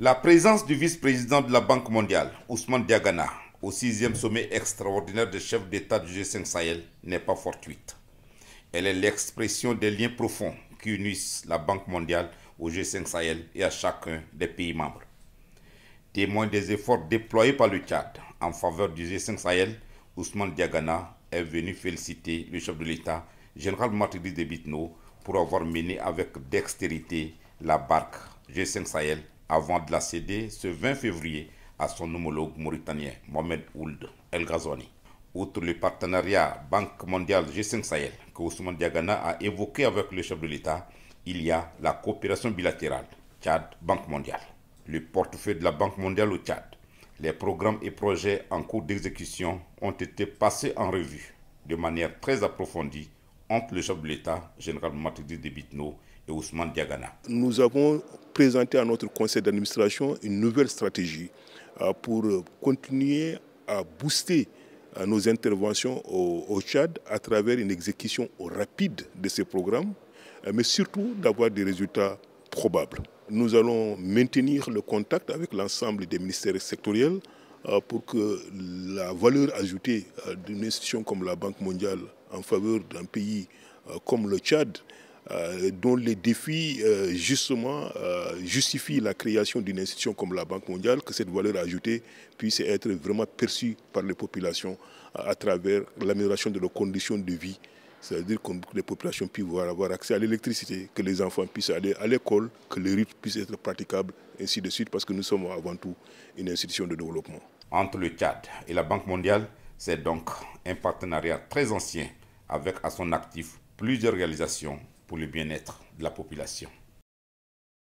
La présence du vice-président de la Banque mondiale, Ousmane Diagana, au sixième sommet extraordinaire des chefs d'État du G5 Sahel n'est pas fortuite. Elle est l'expression des liens profonds qui unissent la Banque mondiale au G5 Sahel et à chacun des pays membres. Témoin des efforts déployés par le Tchad en faveur du G5 Sahel, Ousmane Diagana est venu féliciter le chef de l'État, général Matridis de Bitno, pour avoir mené avec dextérité la barque G5 Sahel avant de la céder ce 20 février à son homologue mauritanien Mohamed Ould El Ghazouani. Outre le partenariat Banque mondiale G5 Sahel que Ousmane Diagana a évoqué avec le chef de l'État, il y a la coopération bilatérale Tchad-Banque mondiale, le portefeuille de la Banque mondiale au Tchad. Les programmes et projets en cours d'exécution ont été passés en revue de manière très approfondie entre le chef de l'État, général Matidi de et Ousmane Diagana. Nous avons présenté à notre conseil d'administration une nouvelle stratégie euh, pour euh, continuer à booster euh, nos interventions au, Tchad à travers une exécution rapide de ces programmes, mais surtout d'avoir des résultats probables. Nous allons maintenir le contact avec l'ensemble des ministères sectoriels pour que la valeur ajoutée d'une institution comme la Banque mondiale en faveur d'un pays euh, comme le Tchad, euh, dont les défis euh, justement justifient la création d'une institution comme la Banque mondiale, que cette valeur ajoutée puisse être vraiment perçue par les populations à travers l'amélioration de leurs conditions de vie. C'est-à-dire que les populations puissent avoir accès à l'électricité, que les enfants puissent aller à l'école, que les rites puissent être praticables, ainsi de suite, parce que nous sommes avant tout une institution de développement. Entre le Tchad et la Banque mondiale, c'est donc un partenariat très ancien avec à son actif plusieurs réalisations pour le bien-être de la population.